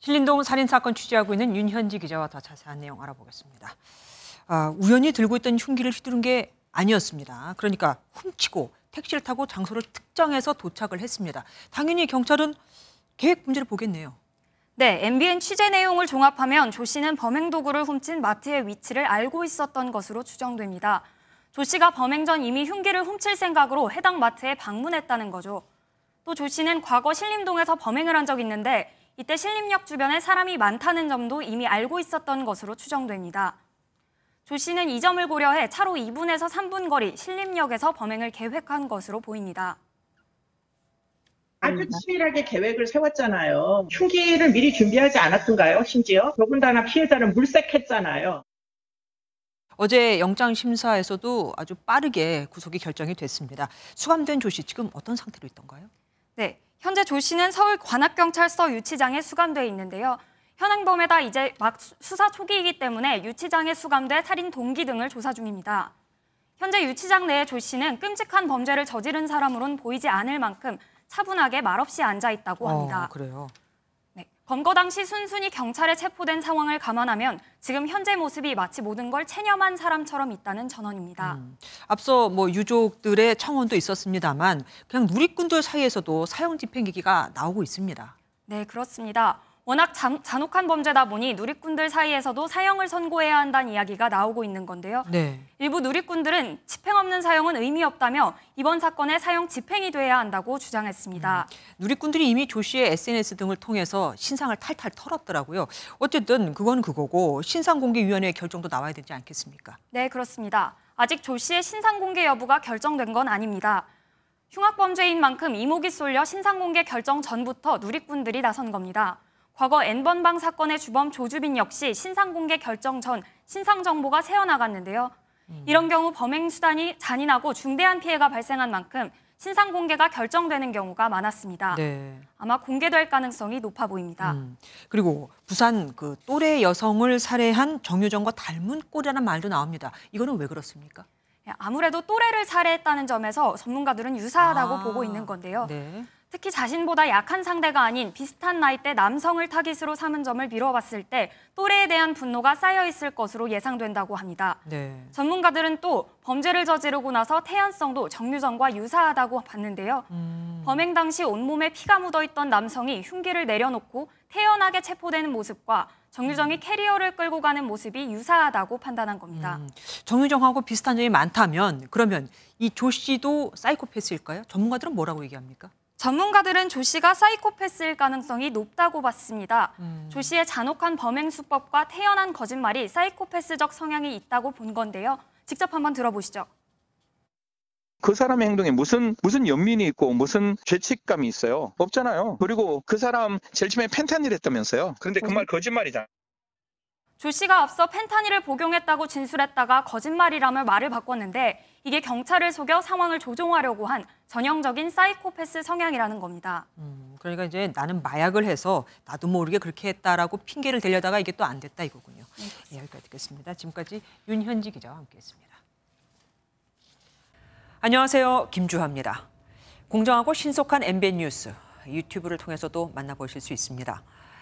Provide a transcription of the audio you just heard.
신림동 살인사건 취재하고 있는 윤현지 기자와 더 자세한 내용 알아보겠습니다. 아, 우연히 들고 있던 흉기를 휘두른 게 아니었습니다. 그러니까 훔치고 택시를 타고 장소를 특정해서 도착을 했습니다. 당연히 경찰은 계획 문제를 보겠네요. 네, MBN 취재 내용을 종합하면 조 씨는 범행 도구를 훔친 마트의 위치를 알고 있었던 것으로 추정됩니다. 조 씨가 범행 전 이미 흉기를 훔칠 생각으로 해당 마트에 방문했다는 거죠. 또 조 씨는 과거 신림동에서 범행을 한 적이 있는데 이때 신림역 주변에 사람이 많다는 점도 이미 알고 있었던 것으로 추정됩니다. 조 씨는 이 점을 고려해 차로 2분에서 3분 거리 신림역에서 범행을 계획한 것으로 보입니다. 아주 치밀하게 계획을 세웠잖아요. 흉기를 미리 준비하지 않았던가요? 심지어 더군다나 피해자는 물색했잖아요. 어제 영장 심사에서도 아주 빠르게 구속이 결정이 됐습니다. 수감된 조 씨 지금 어떤 상태로 있던가요? 네. 현재 조 씨는 서울 관악경찰서 유치장에 수감돼 있는데요. 현행범에다 이제 막 수사 초기이기 때문에 유치장에 수감돼 살인 동기 등을 조사 중입니다. 현재 유치장 내에 조 씨는 끔찍한 범죄를 저지른 사람으론 보이지 않을 만큼 차분하게 말없이 앉아 있다고 어, 합니다. 어, 그래요. 검거 당시 순순히 경찰에 체포된 상황을 감안하면 지금 현재 모습이 마치 모든 걸 체념한 사람처럼 있다는 전언입니다. 음, 앞서 뭐 유족들의 청원도 있었습니다만 그냥 누리꾼들 사이에서도 사형 집행기기가 나오고 있습니다. 네, 그렇습니다. 워낙 잔, 잔혹한 범죄다 보니 누리꾼들 사이에서도 사형을 선고해야 한다는 이야기가 나오고 있는 건데요. 네. 일부 누리꾼들은 집행 없는 사형은 의미 없다며 이번 사건에 사형 집행이 돼야 한다고 주장했습니다. 음, 누리꾼들이 이미 조 씨의 SNS 등을 통해서 신상을 탈탈 털었더라고요. 어쨌든 그건 그거고 신상공개위원회 의 결정도 나와야 되지 않겠습니까? 네, 그렇습니다. 아직 조 씨의 신상공개 여부가 결정된 건 아닙니다. 흉악범죄인 만큼 이목이 쏠려 신상공개 결정 전부터 누리꾼들이 나선 겁니다. 과거 N번방 사건의 주범 조주빈 역시 신상 공개 결정 전 신상 정보가 새어나갔는데요. 음. 이런 경우 범행 수단이 잔인하고 중대한 피해가 발생한 만큼 신상 공개가 결정되는 경우가 많았습니다. 네. 아마 공개될 가능성이 높아 보입니다. 음, 그리고 부산 그 또래 여성을 살해한 정유정과 닮은 꼴이라는 말도 나옵니다. 이거는 왜 그렇습니까? 예, 아무래도 또래를 살해했다는 점에서 전문가들은 유사하다고 아, 보고 있는 건데요. 네. 특히 자신보다 약한 상대가 아닌 비슷한 나이대 남성을 타깃으로 삼은 점을 미뤄봤을 때 또래에 대한 분노가 쌓여 있을 것으로 예상된다고 합니다. 네. 전문가들은 또 범죄를 저지르고 나서 태연성도 정유정과 유사하다고 봤는데요. 음... 범행 당시 온몸에 피가 묻어있던 남성이 흉기를 내려놓고 태연하게 체포되는 모습과 정유정이 음. 캐리어를 끌고 가는 모습이 유사하다고 판단한 겁니다. 음, 정유정하고 비슷한 점이 많다면 그러면 이 조 씨도 사이코패스일까요? 전문가들은 뭐라고 얘기합니까? 전문가들은 조 씨가 사이코패스일 가능성이 높다고 봤습니다. 음. 조 씨의 잔혹한 범행 수법과 태연한 거짓말이 사이코패스적 성향이 있다고 본 건데요. 직접 한번 들어보시죠. 그 사람의 행동에 무슨 무슨 연민이 있고 무슨 죄책감이 있어요? 없잖아요. 그리고 그 사람 제일 처음에 펜타닐 했다면서요. 그런데 그 말 거짓말이잖아. 조 씨가 앞서 펜타닐을 복용했다고 진술했다가 거짓말이라며 말을 바꿨는데 이게 경찰을 속여 상황을 조종하려고 한 전형적인 사이코패스 성향이라는 겁니다. 음, 그러니까 이제 나는 마약을 해서 나도 모르게 그렇게 했다라고 핑계를 대려다가 이게 또 안 됐다 이거군요. 네, 예, 여기까지 듣겠습니다. 지금까지 윤현지 기자와 함께했습니다. 안녕하세요. 김주화입니다. 공정하고 신속한 MBN 뉴스 유튜브를 통해서도 만나보실 수 있습니다.